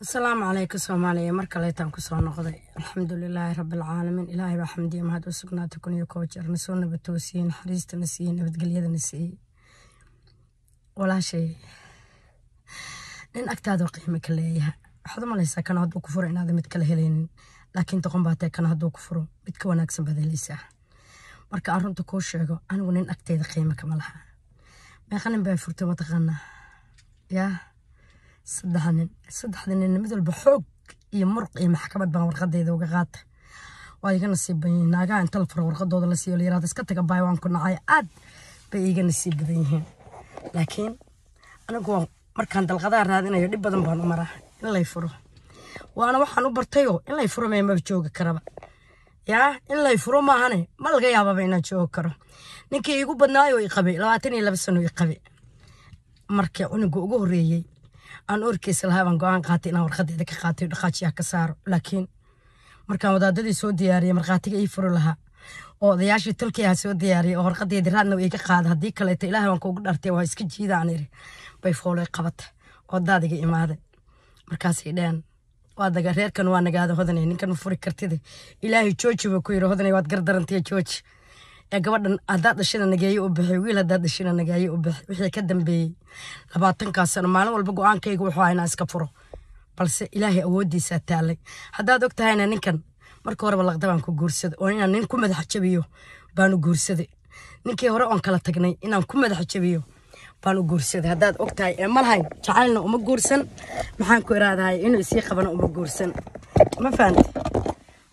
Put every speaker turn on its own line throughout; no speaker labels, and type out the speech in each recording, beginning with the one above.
السلام عليكم سوماليا مركا ليتان كسو نقضي الحمد لله رب العالمين إلهي بحمدي مهد وسقنا تكون يكوجر نسونا بتوسين حريستنا تنسين نبتقل يد نسي ولا شيء نين أكتاد وقيمة كليها حد ما ليس كان هدو كفر إن هذا متكل هلين لكن تقوم باتي كان هدو كفر متكو ناكسن بهذا ليسا مركا أرنتو كوشيغو أنا ونين أكتاد قيمة كمالها ما يخلين بيفرتو متغنى يا yeah. saddexda nin saddexda ninnimada baxoog iyo muruq iyo maxkamad baan warqadeyda uga qaata waa iga nasiib badan yihiin naagaha inta la furo warqadooda la siiyo layiraahdo iska taga baay waan ku nacay aad bay iga nasiib badan yihiin laakiin anigu waa markaan dalqadaa raadinayo dhib badan baan u maraa in lay furo waana waxaan u bartayoo in lay furo meemaba joogi karaba yaa in lay furo maahane ma laga yaababa inaan joogi karo ninkii iigu badnaayoo iqabay labaatan iyo laba sano iqabay marka cunugga ugu horreeyey aan orkeysa lahaa baan go-aan qaatay inaan warqaddeeda ka qaatayo dhaqaajiyaha ka saaro laakiin markaan wadaadadii soo diyaariyay markhaatiga ii furi lahaa oo odayaashii tolkii soo diyaariyay oo warqaddeedii raadnaw iga qaada haddii kaleeto ilaah baan kuugu dhartay waa iska jiidaan iri bay foolay qabata oo daadiga imaaday markaasay dheen waadaga reerkan waa nagaada hodanay ninkan ma furi kartida ilaahay jooji buu ku yiri hodanay waad gardarantay jooji gabadhan hadaad ah, dhashina nageeye u bixi wiil hadaad dhashina nageeye u bixi wixii ka dambeeyey labaatankaa sano maalin walba go-aankayga wuxuu ahaa inaan iska furo balse ilaahay awooddiisaa taalay haddaad og tahayna ninkan marka horeba laqda baan ku guursaday oo inaan nin ku madax jabiyo baan guursaday ninkii hore oon kala tagnay inaan ku madax jabiyo baan guursaday haddaad og tahay ee malahayn jacaylna uma guursan maxaan ku iraadahay inuu isii qabana uma guursan ma fahamtay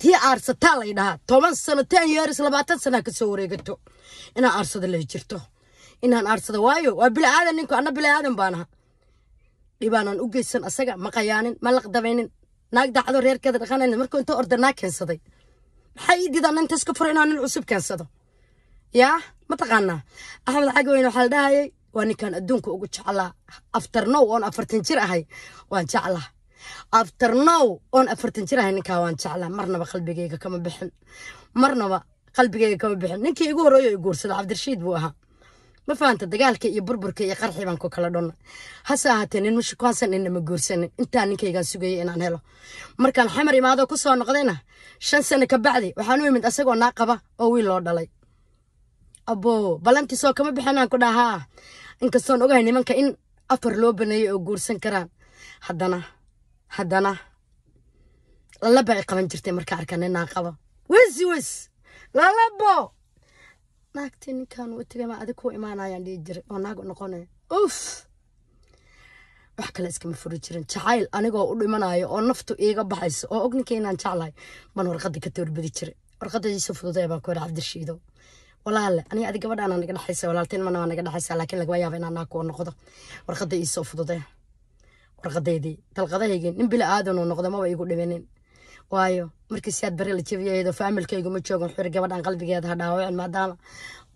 tii aarsataa lay dhahaa toban sano ten years labaatan sanaa kasoo wareegato inaa aarsada lay jirto inaan aarsada waayo waa bila aadan ninku anna bila aadan baan aha u geysan asaga ma qayaanin ma laqdabaynin naag daacado reerkeeda dhaqanayn markuu inta orda naag keensaday maxaa ii diidan intaas fura inaan nin cusub keensado yaa ma taqaanaa axmed cagweyne waxaa la dhahayay waa ninkaan adduunka ugu jeclaa aftar oon afartan jir ahay waan jeclaa after now oon afartan jirahay ninkaa waan jeclaa marnaba qalbigayga kama bixin marnaba qalbigayga kama bixin ninkii igu horeeyo iguursada cabdirashiid buu ahaa ma fahanta dagaalka iyo burburka iyo qarxi baan ku kala dhonna hase ahaatee nin mushukwaansan inama guursanin intaa ninkaygaan sugayay inaan helo markaan xamar imaado ku noqdayna shan sano ka bacdi waxaan u imid asagoo naa oo wiil loo dhalay aboo balantiisoo kama bixinaan ku dhahaa inkastoon ogahay nimanka in afar loo baneeyo oo guursan karaan haddana haddana lalaba ay qaban jirtay marka arka ninaa qabo wesi wes lalabo naagtii ninkan u tagay maa adig ku imaanayaan dhihi jiray oo naag u noqonaya uf wax kale iskama furi jirin jacayl anigoo u dhimanayo oo naftu iiga baxayso oo og ninka inaan jeclahay baan warqadii ka toorbadi jiray warqadadiisu fududee baan ku yidhi cabdishiido walaale aniga adig gabadhaanaa naga dhexaysa walaaltiin waa naga dhexaysa laakiin laga yaaba inaan naag kuu noqdo warqada iisoo fududee warqadaydii dalqadahaygiin nin bila aadan uu maba igu dhimanin waayo markii siyaad bari la jabiyaydo faamilkaygu ma joogan xuri gabadhan qalbigeeda ha dhaawacin maadaama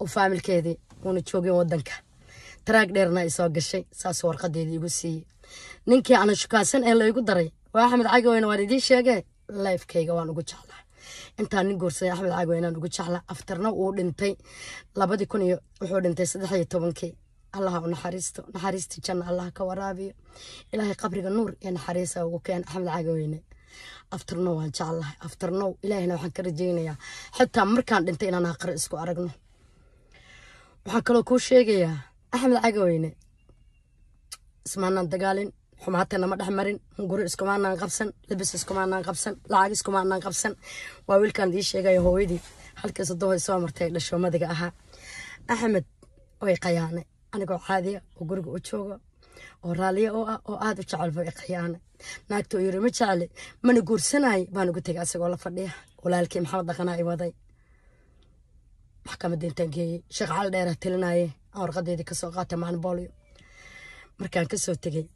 uu faamilkeedii uuna joogin wadanka taraag dheerna isoo gashay saasuu warqadeydii igu siiyey ninkii ana shukaansan ee laygu daray waa axmed cagaweyne waan idiin sheege laifkayga waan ugu jeclaa intaa nin guursaday axmed cagaweyne aan ugu jeclaa aftarna uu dhintay labadii kun iyo wuxuu dhintay saddex tobankii الله نحرسته نحرسته جنة الله كورابي إلهي قبرك النور يا نحرسه وكان أحمد عاقوينه afternow waan jeclahay afternow ilaahina waxaan ka rajaynayaa xitaa markaan dhintay inaan aqri isku aragno waxaan kaloo kuu sheegayaa axmed cagaweyne ismaanaan dagaalin xumaata nama dhex marin guri iskumaanaan qabsan libis iskumaanaan qabsan lacag iskumaanaan qabsan waa wiilkaan ii sheegaya hooyadii halkii sodoho isoo martay dhasho madiga ahaa axmed way qayaanay anigoo caadiya oo guriga u jooga oo raaliya oo ah oo aada u jecelba ikhyaana naagta oo yiri ma jecle mana guursanaayo baan ugu tegay asagoo la fadhiya walaalkii maxamed dhaqanaa i waday maxkamadda intaan geeyey sheekh cali dheerah talinaaye aan warqadeedii kasoo qaatay maalin markaan kasoo tegey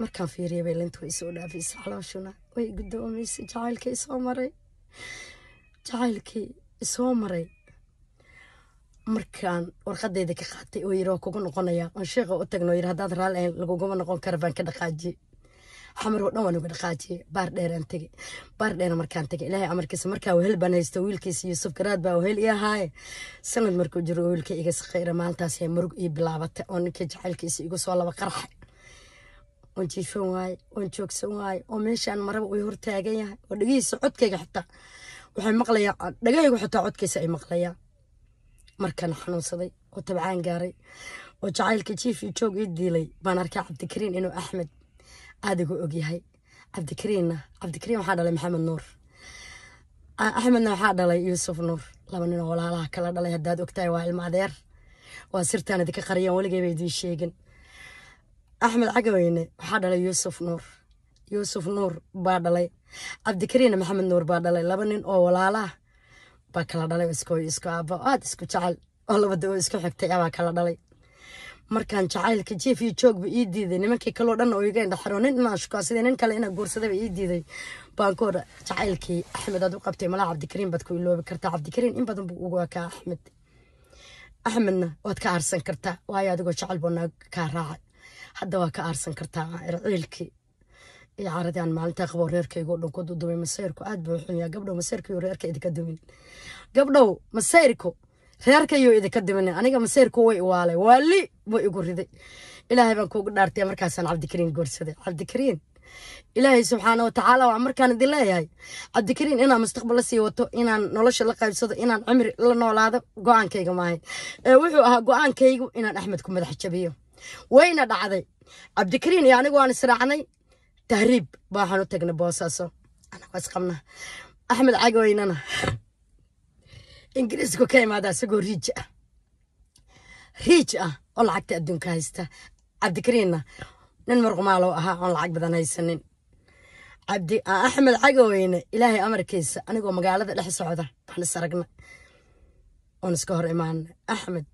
markaan fiiriyay bay linta way isoo dhaafaysa calooshuna way guddoomaysa jacaylkii isoo maray jacaylkii isoo maray markaan warqadeyda ka qaatay oo yiri waa kugu noqonaya oon sheeqa u tagno yiri haddaad raali ahayn laguguma noqon kara baan ka dhaqaajiye xamar oo dhan waan uga dhaqaajiyey baar dheeraan tegey baar dheera markaan tegey ilaahay amarkiisa markaa wehel baan haysta wiilkiisa yuusuf garaad baa wehel ii ahaaye sanad markuu jiro wiilka iga sakhayra maalintaasee murug ii bilaabatay oo ninka jacaylkiisa igu soo laba qaraxay oon jiifan waaye oon joogsan waaye oo meeshaan maraba uu hortaagan yahay oo dhagihiisa codkayga xitaa waxay maqlayaan dhagahaygu xitaa codkiisa ay maqlayaan مركان حنون صدي وتبعان قاري وجعل كتيف يجوك يديلي بانركا عبد الكريم إنه أحمد هذا هو أوجي هاي عبد الكريم عبد الكريم هذا اللي محمد نور أحمد نور هذا اللي يوسف نور لما نقول والله لا كلا ده اللي هداد وقتها واحد ما دير وصرت أنا ذيك قرية ولا جاي بيدي شيء أحمد عجوين هذا اللي يوسف نور يوسف نور بعد اللي عبد الكريم محمد نور بعد اللي لما نقول والله baa kala dhalay isko aabo aada isku jecel oo labadao isku xigtay abaa kala dhalay markaan jacaylka jeef iyo joogba ii diiday nimankii kaloo dhan oo iga indhaxaro nin inaan shukaansaday nin kale inaan guursadayba ii diiday baan ku odha jacaylkii axmed aad u qabtay malaa cabdikariim baad ku iloobi kartaa cabdikariim in badan buu ugu akaa axmed axmedna waad ka aarsan kartaa waayo adigoo jecel buu naa kaa raacay hadda waa ka aarsan kartaa ciilkii عردان مالتا خبريركي غودن كودو دومي مسيركو اد بوخنيا غبدو مسيركو ريركي ادي كدومين غبدو مسيركو ريركي ادي كدومين انيغا مسيركو وي والي والي بو ايغو ريداي الهي بان كوغ دارتي امركاس ان عبد الكريم غورسدي عبد الكريم الهي سبحانه وتعالى وامركان دي لهي عبد الكريم انا مستقبل سي وتو ان ان نولش لا قايبسدو ان ان عمر لا نولاده غوانكايغ ماهي اي و خو اها غوانكايغ ان ان احمد كو مدح جبيو وين دعدي عبد الكريم يعني وانا سرعني tahriib baaxaan u tagna boosaaso anagaas qabna axmed cagoynana ingiriisku ka imaada isagoo riij ah riij ah oo lacagta adduunka haysta cabdikariinna nin murqumaalo ahaa oon lacag badan haysanin cabdi axmed cagoweyne ilaahay amarkiisa anigoo magaalada dhex socda baan is aragna oon iska hor imaana axmed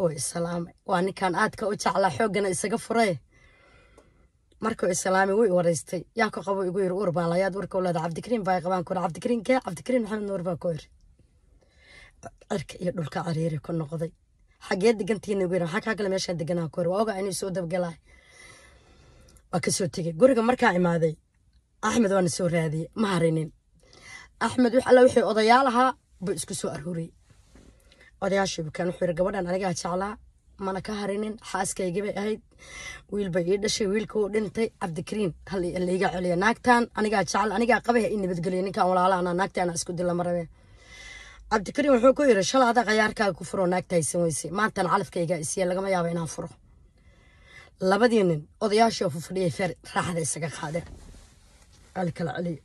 oo isalaamay waa ninkaan aadka u jeclaa xoogana isaga furee markuu islaami way wareystay yaa ka qabo igu yiri uur baalayaad warka walaad cabdikariin baa qabaan kuna cabdikariin kee cabdikariin maxamed nuur baa ku yiri cirka iyo dhulka cariiri ku noqday xagee degantiina igu yiri maxaa kaa kale meeshaan deganaa ku yiri waa ogaa inay soo dabgalaay waa kasoo tegey guriga markaa imaaday axmed waana soo raadiyey ma harinin axmed wix alla wixii odayaalahaa buu isku soo aruuriyey odayaashii bukaan wuxuu yiri gabadhan anigaa jeclaa mana ka harinin xaaskaygibay ahayd wiilbay ii dhashay wiilka uu dhintay cabdikariin hallayga celiya naagtan anigaa jecel anigaa qabah i nabadgelya ninkaan walaalahana naagta isku dilla marabe cabdikariin wuxuu ku yiri shala ada qayaarkaaga ku furoo naagta haysan weysay maantan calafkaygaa isiya lagama yaaba inaan furo labadii nin odayaashii oo fufadhiyay feer raaxada isaga qaadeen alikala celiyo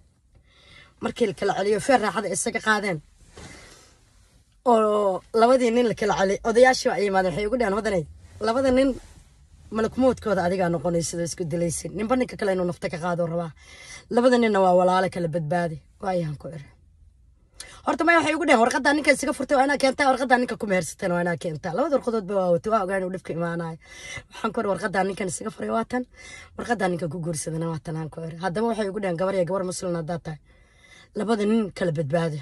markii kala celiyo feer raaxada isaga qaadeen oo labadii nin la kala calay odayaashii ay imaadeen waxay ugu dhahaan madanay labada nin malakumuudkooda adigaa noqonaysid oo isku dilaysid ninba ninka kale inuu nafta ka qaado rabaa labada ninna waa walaale kala badbaadi waayaan ku ira horta maya waxay ugu dhahaan warqadaa ninka isaga furtay waa inaa keentaa warqadaa ninka ku mehersatan waa inaa keentaa labada warqadoodba waa wata waa ogaa inuu dhibka imaanayo waxaan ku ira warqadaa ninkan isaga furay waa tan warqadaa ninkan ku guursadana waa tan aan ku ira haddaba waxay ugu dhahaan gabar iyo gabar muslim haddaad tahay labada nin kala badbaadi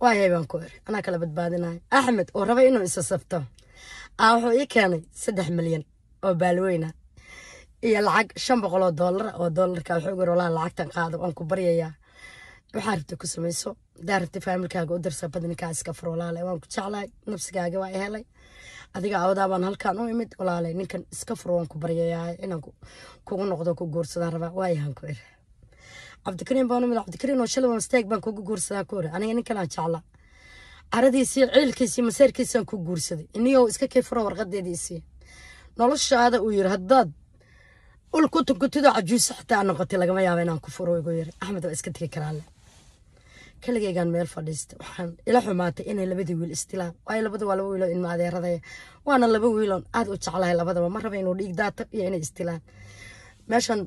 waayay baan ku eray anaa kala badbaadinayo axmed oo rabay inuu isasabto aa ah, wuxuu ii keenay saddex milyan oo baalweyna iyo lacag shan boqol oo doolara oo doolarka wuxuu gu walaa lacagtan qaado waan ku baryayaa waxaa rabta ku samayso hadaa rabta faamilkaaga u dirsa badninkaa iska fur walaale waan ku jeclaay nafsigaaga waa helay adiga awadaa baan halkaan u imid walaale ninkan iska fur waan ku baryayaa inaan kugu noqdo ku guursadaan rabaa waayahan ku eray عبد الكريم بانو ملا عبد الكريم وشلو ومستيق بان كوكو قرصة كورة أنا يعني كنا جعلا عردي سي عيل كيسي مسير كيسي كوكو قرصة دي إني او إسكا كيفرا ورغد دي سي نولوش هذا وير هداد قول كنتم كنتو دو عجوز حتى أنا قطي لغم يا بينا كفر ويقوير أحمد او تكي كرالا كل جاي كان ميل فلست وحن إلى حماتة إن اللي بدو والاستلا وأي اللي بدو ولا بويلو إن ما ذي رضي وأنا اللي بويلون أدو تعالى اللي بدو ما مرة بينو ليك ده يعني استلا ماشان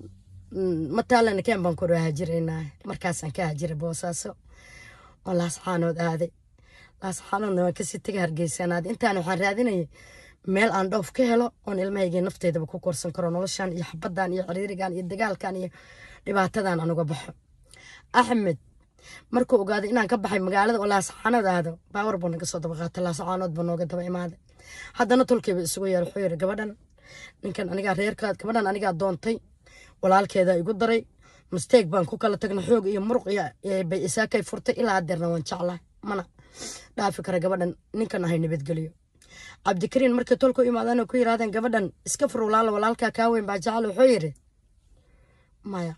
Mm, mataalana keen baan kor hajiraynaa markaasaan ka hajira boosaaso oo laasxaanood aaday laasxaanoodna waan kasii taga hargeysanaad intaan waxaan raadinayay meel aan dhoof ka helo oon ilmahayga nafteedaba ku korsan karo noloshan iyo xabaddan iyo xiriirigan iyo dagaalkan iyo dhibaatadan anuga baxo axmed markuu ogaaday inaan ka baxay magaalada oo laasxaanood aado baawar buu naga soo daba qaatay buu nooga daba imaaday haddana tolkiiba isugu yeer wuxuu yiri gabadhan ninkan anigaa reerkaad gabadhan anigaa doontay walaalkeeda igu daray mistake baan ku kala tagna xoog iyo muruq bay isaakay furtay ilaa adeerna waan jeclahay mana dhaafi kara gabadhan ninkan ahay nabadgeliyo cabdikariin markay tolku imaadeen oo ku yirahdeen gabadhan iska fur walaala walaalkaa kaa weyn baa jecel wuxuu yidhi maya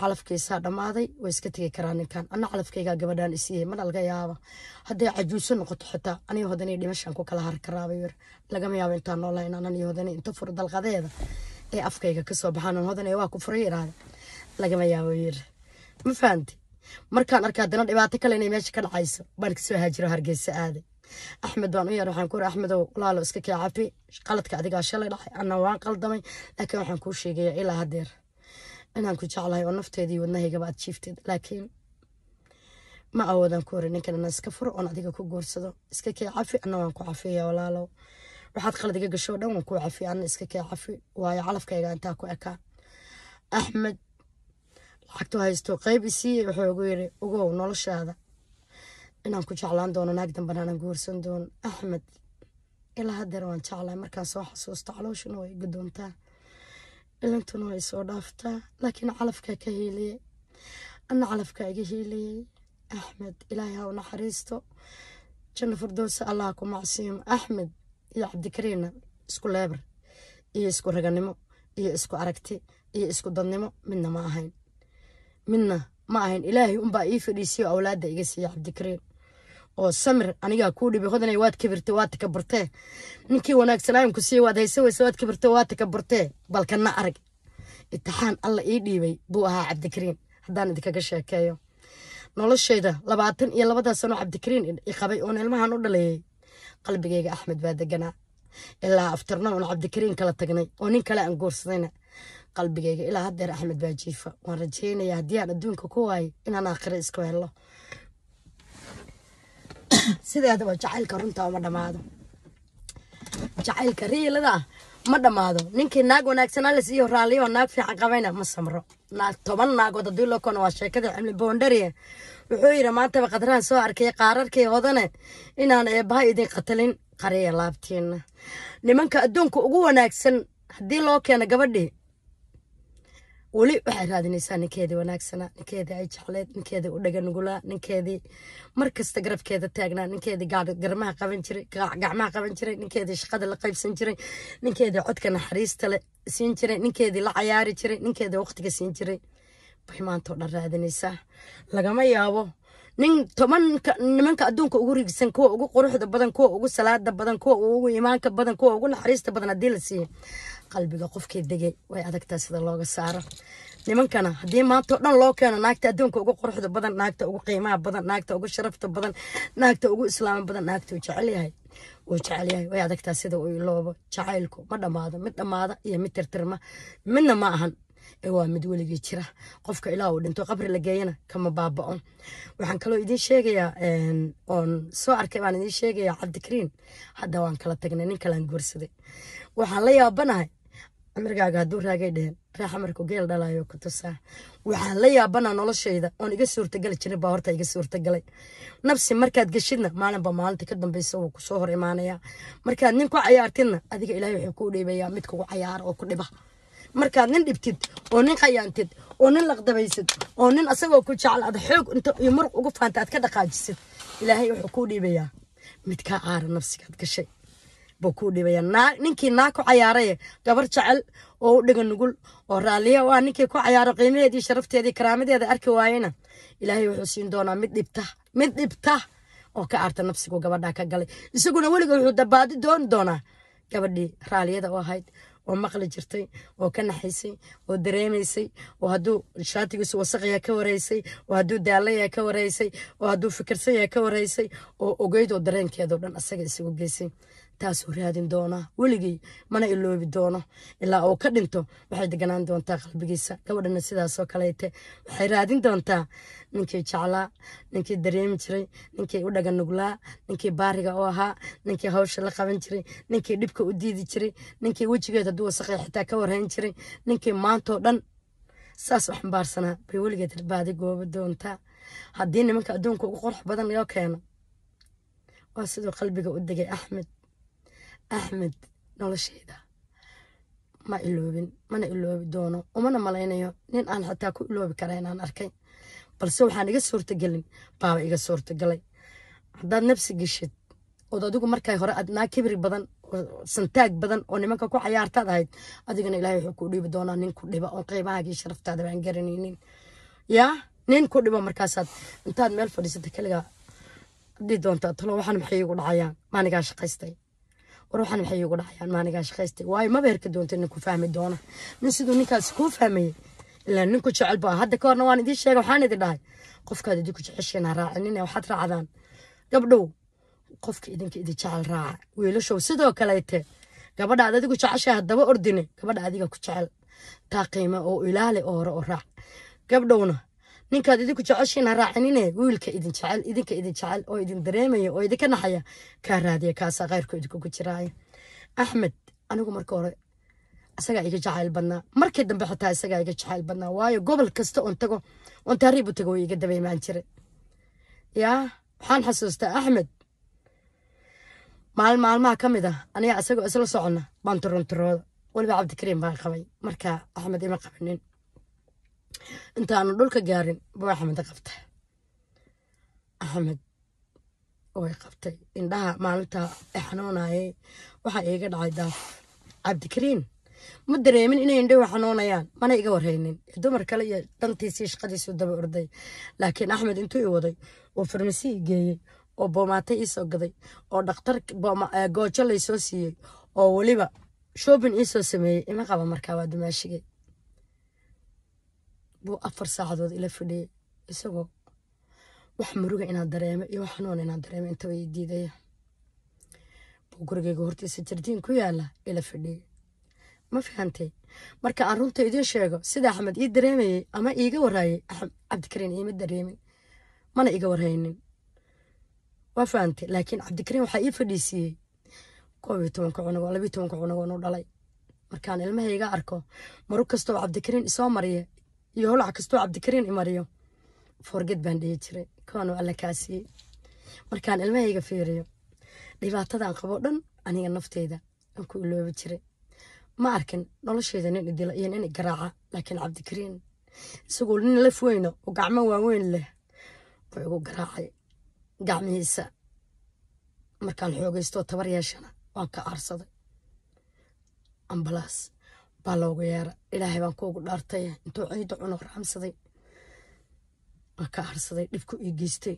calafkiisaa dhammaaday way iska tegi karaa ninkan anna calafkaygaa gabadhaan isiiyey ma nalaga yaaba hadday cajuuso noqoto xitaa aniyo hodanii dhimashaan ku kala harkaraabay yir lagama yaabo intaan noolahay inaanan iyo hodanii inta fur dalqadeeda ee afkayga kasoo baxaan hodan waa ku furay iraada lagama yaabo yiri ma fahamti markaan arka haddana dhibaato kale inay meesha ka dhacayso baan kasoo haajiro hargeysa aaday axmed baan u yar waxaan ku iri axmedow walaalo iska kee cafi qaladka adigaa shalay dhacay anna waan qaldamay laakiin waxaan kuu sheegaya ilaa haddeer inaan ku jeclahay oo nafteedii wadnahaygaba aad jiifteed laakiin ma awoodaan ku hore ninkan inaan iska furo oon adiga ku guursado iska kee cafi waan ku cafiyaya walaalow waxaad khalad gasho dhan waan kuu cafi ana iska kee cafi waayo calafkayga intaa ku ekaa axmed lacagtu haysto qeyb isii wuxuu ugu yiri ugow noloshaada inaan ku jeclaan doono naag dambana aanan guursan doono axmed ilaa hadeer waan jeclaa markaan soo xasuusto calooshuna way gudoontaa ilintuna way soo dhaaftaa laakiin calafkaa ka hiiliyey ana calafka iga hiiliyey axmed ilaahay ha u naxariisto janno fardoosa allaha ku macsiimo axmed iyo cabdikariinna isku leebar iyo isku raganimo iyo isku aragti iyo isku dadnimo midna ma ahayn midna ma ahayn ilaahay unbaa ii fadhiisiyo awlaadda iga siiya cabdikariin oo samir anigaa kuu dhibay hodanay waad kabirtay waad takaburtee ninkii wanaagsanaayan ku siiya waad haysa weyse waad kabirtee waad takaburtee balkanna arag imtixaan alla ii dhiibay buu ahaa cabdikariin haddaan idinkaga sheekeeyo noloshayda labaatan iyo labadaa sano cabdikariin iqabay oon ilmahan u dhaleeyey qalbigayga axmed baa deganaa ilaa aftirna oon cabdikariin kala tagnay oo nin kale aan guursadayna qalbigayga ilaa haddeer axmed baa jiifa waan rajaynayaa haddii aan adduunka ku waayo inaan aakhiro isku helo sideedaba jacaylka runta ma dhammaado jacaylka riilada ah ma dhammaado ninkii naag wanaagsanaa la siiyo raalliyo naag fiican qabayna ma samro toban naagood haddii loo koona waa sheekadii cimli boondariye wuxuu yidhi maantaba qadrahan soo arkay qaararkii hodane inaan eebbaha idin qatalin qariya laabtiinna nimanka adduunka ugu wanaagsan haddii loo keeno gabadhii weli waxay raadinaysaa ninkeedii wanaagsanaa ninkeedii ay jecleed ninkeedii u dhaga nugulaa ninkeedii mar kasta garabkeeda taagnaa ninkeedii garmaha qaban jiray gacmaha qaban jiray ninkeedii shaqada la qaybsan jiray ninkeedii codka naxariista siin jiray ninkeedii la cayaari jiray ninkeedii waqtiga siin jiray بحمانتو نرادنيسا لغاما يابو نين تومن نمنك أدونك أغوري سنكو أغو قروح دا بدن كو أغو سلاة دا بدن كو أغو إيمانك بدن كو أغو نحريس دا بدن أدل سي قلبي غاقف كي ديجي وي عدك تاسد اللوغة سارة نمنك أنا دي ما تونا اللوكي أنا ناكتا أدونك أغو قروح دا بدن ناكتا أغو قيمة بدن ناكتا أغو شرف دا بدن ناكتا أغو إسلام بدن ناكتا وجعلي هاي وجعلي هاي وي عدك تاسد أغو يلوغة جعلكو مدى ماذا مدى ماذا يا مترترما منا ماهن waa mid weligii jira qofka ilaa uu dhinto qabri la geeyana kama baaba-on waxaan kaloo idiin sheegayaa oon soo arkay baan idiin sheegayaa cabdikariin hadda waan kala tagnay nin kalaan guursaday waxaan la yaabanahay camirgaaga hadduu raagay dheheen raaxa marku geel dhalayo ku tusaa waxaan la yaabanaa noloshayda oon iga suurtageli jirin baa horta iga suurtagalay nafsi markaad geshidna maalinba maalinta ka dambaysa wuu kusoo hor imaanayaa markaad nin ku cayaartidna adiga ilaahay wuxuu kuu dhiibayaa mid kugu cayaara oo ku dhiba markaad nin dhibtid oo nin khayaantid oo nin laqdabaysid oo nin asagoo ku jecel aad xoog inta iyo muruq uga faanta aad ka dhaqaajisid ilaahay wuxuu kuu dhiibayaa midkaa caara nafsigaad gashay buu kuu dhiibayaa naa ninkii naa ku cayaaraye gabar jecel oo u dhiga nugul oo raalliya ah, waa ninkii ku cayaaro qiimaheedii sharafteedii karaamadeeda arki waayena ilaahay wuxuu siin doonaa mid dhibta mid dhibta oo ka aarta nafsigu gabadhaa ka galay isaguna weliga wuxuu dabaadi dooni doonaa gabadhii raalliyada u ahayd oo maqli jirtay oo ka naxaysay oo dareemaysay oo hadduu shaatigiisu wasaqayaa ka wareysay oo hadduu daalayaa ka wareysay oo hadduu fikirsanyaa ka wareysay oo ogeyd oo dareenkeedo dhan asaga isagu geysay taasuu raadin doonaa weligey mana iloobi doono ilaa uu ka dhinto waxay deganaan doontaa qalbigiisa gabadhana sidaasoo kaleyte waxay raadin doontaa ninkii jeclaa ninkii dareemi jiray ninkii u dhaga nuglaa ninkii baariga u ahaa ninkii hawsha la qaban jiray ninkii dhibka u diidi jiray ninkii wejigeed hadduu wasaqay xitaa ka warhayn jiray ninkii maantoo dhan saas u xambaarsanaa bay weligeed badbaadi goobi doontaa haddii nimanka adduunka ugu qurux badan loo keeno waa siduu qalbiga u degay axmed axmed nolosheyda ma iloobin mana iloobi doono umana malaynayo nin aan xataa ku iloobi kara inaan arkay balse waxaan iga suurtagelin baaba iga suurtagalay haddaad nafsi geshid ood adigu markay hore aad naa kibri badan santaag badan oo nimanka ku cayaartaad ahayd adigana ilaahay wuxuu ku dhiibi doonaa nin ku dhiba oo qeybahaagii sharaftaada baan garanaynin yaa nin ku dhiba markaasaad intaad meel fadhiisata kaligaa hadii doontaa talo waxaan maxay igu dhacayaan maanigaa shaqaystay وروحان وحي يقول حيان يعني ما نقاش خيستي واي ما بيرك دون تنك فهمي دونا من سيدو نيكالس كو فهمي إلا ننكو جعل بها هاد دكور نواني دي الشيخ وحان دي داي قفك هاد ديكو جعشينا راع نيني وحات راع ذان قبلو قفك إدنك إدي جعل راع ويلوشو سيدو كلايته قبل دا ديكو جعشي هاد دبا أردني قبل دا ديكو جعل تاقيمة أو إلالي أو راع قبلونا نينك هذا ديكو جعشين هراعنينه ويلك إذا شعل إذا كإذا شعل أو إذا دريمي أو إذا كنا حيا كهرادي كاسا غير كديكو كشراي أحمد أنا قمر كوره أسقى إذا شعل بنا مركز دم بحطها أسقى إذا شعل بنا واي قبل كسته أنتقو أنت هريبو تقوي قدام يمان شري يا حان حسوس أحمد مال مال ما كم إذا أنا أسقى أسلو صعنا بنترن ترو ولا عبد الكريم بقى خوي مركز أحمد إما قبلين intaanu dhulka gaarin buu axmed qabtay axmed way qabtay indhaha maalinta xanuunayay waxa iga dhacay daaf cabdikariin ma dareemin inay indhahu xanuunayaan mana iga warhaynin dumar kale iyo dhantiisii shaqadiisu daba orday laakiin axmed intuu i waday oo farmasi i geeyey oo boomaatay iisoo gaday oo dhakhtar goojo laysoo siiyey oo weliba shoobin iisoo sameeyey ima qaba markaa waa dumaashigay buu afar saacadood ila fadhiyey isagoo wax muruga inaan dareemo iyo wax xanuuna inaan dareemo intaba ii diidaya buu gurigayga hortiisa jardiin ku yaalla ila fadhiyey ma fahantay marka aan runta idin sheego sida axmed ii dareemayey ama iiga waraayey cabdikariin iima dareemin mana iga waraynin waa fahantay laakiin cabdikariin waxaa ii fadhiisiiyey koob iyo tobanka cunug oo tobanka cunug oo dhalay markaan ilmahayga arko marug kastoo cabdikariin isoo mariya iyo holac kastoo cabdikariin imariyo forged baan dhihi jiray kuwaanoo alla kaasiyey markaan ilmahayga fiiriyo dhibaatadan qabo dhan aniga nafteyda aan ku iloobi jiray ma arkin nolosheeda nin idila iyo nin garaaca laakiin cabdikariin isagoo nin laf weyno oo gacmo waaweyn leh buu igu garaacay gacmihiisa markaan xoogaystoo tabar yeeshana waan ka aarsaday ambalaas baa looga yeera ilaahay baan kuugu dhaartay intuu ciida cunug raamsaday waa ka arsaday dhibku ii geystay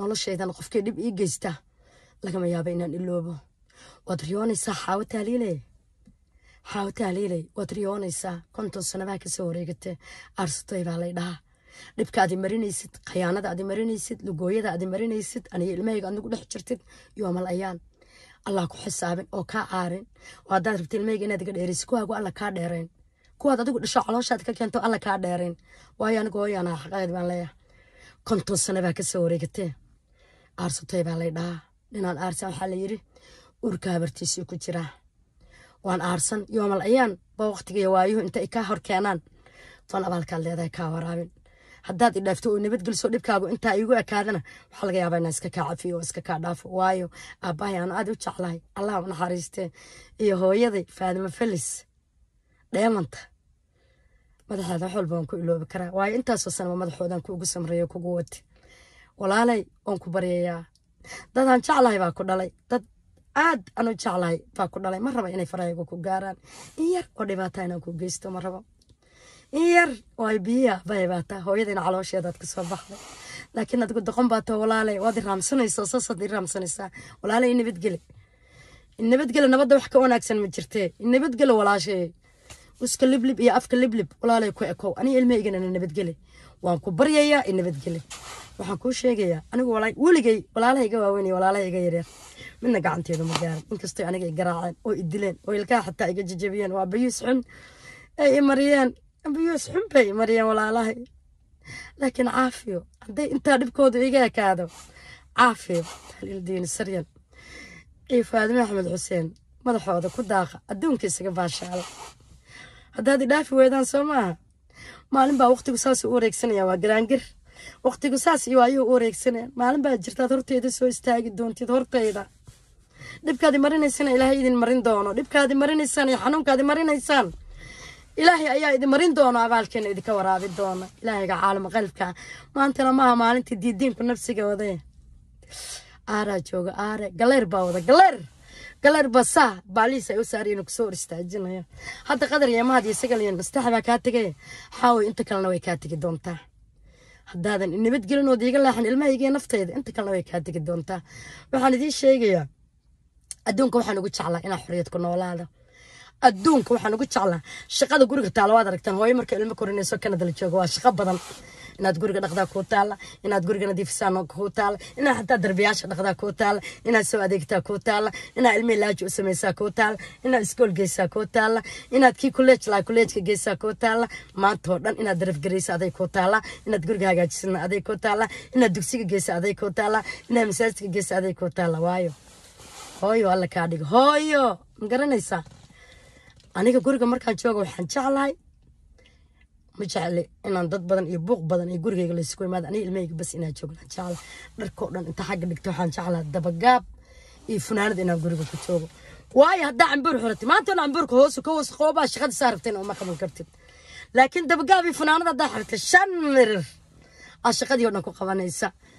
noloshaydana qofkii dhib ii geystaa lagama yaaba inaan iloobo waad riyoonaysaa xaawo taaliiley xaawo taaliile waad riyoonaysaa konton sanabaha kasoo wareegatee aarsatay baa lay dhahaa dhibka adi marinaysid khayaanada adi marinaysid lugooyada adi marinaysid aniyo ilmahayga adigu dhex jirtid yoomal ayaan allah ku xisaabin oo kaa caarin oo hadaad rabti ilmayga inaad iga dheeraysa kuwaagu alla kaa dheerayn kuwaad adigu dhasho calooshaad ka keento alla kaa dheerayn waayo anigu hooyaana xaqeed baan leeyahay konton sano baa kasoo wareegatee aarsutay baa lay dhahaa dhinaan aarsan waxaa la yidhi urka habartiisii ku jiraa waan aarsan yoomal ayaan ba waqtigiiyo waayuhu inta ay kaa hor keenaan ton abaalkaad leedahay kaa waraabin haddaad idhaafto oo nabadgeliso dhibkaagu intaa igu ekaadana waxaa laga yaabaa inaan iska kaa cafiyo oo iska kaa dhaafo waayo aabbahay aan aada u jeclahay allah u naxariistee iyo hooyaday faadima felis dheemanta madaxeeda wax walba waan ku iloobi karaa waayo intaasoo sanaba madaxoodan kuugu samreeyo kugu wati walaalay oon ku baryayaa dadaan jeclahay baa ku dhalay dad aad aan u jeclahay baa ku dhalay ma raba inay faraygu ku gaaraan in yar oo dhibaataa inaan ku geysto ma rabo إير وأبيا بيباتا هويدين على وش يدات كسبحة لكن أتقول دقم باتو ولا لي وادي رامسون يسوس صدي رامسون يسا ولا لي إني بتقول إني بتقول أنا بدو أحكي وأنا أكسن مجرتي إني بتقول ولا شيء وسك لبلب يا أفك لبلب ولا لي كو أكو أنا إلمي إجنا إني بتقول وأنا كبر يا إني بتقول وأنا كوش يا يا أنا ولا ولقي ولا لي جوا ويني ولا لي جيري منا قعنتي لما جار إنك استي أنا جي جراعن ويدلين ويلكا حتى يجي جبيان وابيوسعن أي مريان أبيوس حمبي مريم والله لكن عافيو عندي أنت عارف كود ويجاك هذا عافيو للدين السريان إيه فادي محمد حسين ماذا حوضه كود داخل أدون كيسة كباشا هذا دي لافي ويدان سوما ما لن با وقتك ساسي أوريك سنة يا وقرانجر وقتك ساسي يوايو أوريك سنة ما لن با جرتا ترتيد سو استاقي دون تدور قيدا لبكا دي مرين السنة إلهي دين مرين دونو لبكا دي مرين السنة حنوكا دي مرين السنة إلهي أي أي مرين دونا أبالكين إذا كورابي دونا إلهي عالم غلفك ما أنت لما ما أنت دي دين في نفسك وذي آرى جوغ آرى غلير باوضا غلير غلير بسا باليسا يوساري نكسور استعجينا حتى قدر يا مهدي يسقل ينستحبا كاتكي حاوي انت كلنا ويكاتكي دونتا حد هذا إن نبت قلنا وديق الله حن الماء يجي نفتيد انت كلنا ويكاتكي دونتا وحن دي الشيقية أدونكم حنو قتش على إنا حرية كنا ولا هذا أدونك وحنا نقول شغلة شقة دقولك تعالوا هذا ركتن هواي مركب المكورين يسوي كنا دل تجوا شقة بدن إن أدقولك نقدا كوتال إن أدقولك نديف سانو كوتال إن حتى دربياش نقدا كوتال إن أسوي ديك تا كوتال إن علمي لا جو اسمه سا كوتال إن أسكول جيسا كوتال إن أتكي كلش لا كلش كجيسا كوتال ما تورن إن أدرف جريس أدي كوتال إن أدقولك هاي جسنا أدي كوتال إن أدقسي كجيسا أدي كوتال إن أمسس كجيسا أدي كوتال وايو هايو الله كاديك هايو مقرن إيشا أنا أني كجورج مركا جوا وحن جعلي مجعلي إن ضد بدن يبوق بدن يجورج يقول يسوي ماذا أني الميج بس إنها جوا وحن جعل نركضن أنت حق دكتور حن جعل دب جاب يفنان أقول نجورج كتجوا واي هدا عم بروح رتي ما تون عم بروح هوس وكوس خوبة شخص صارفتين وما كمل كرتين لكن دب جاب يفنان ذا دحرت شن مرر أشخاص يقولون كوا نيسا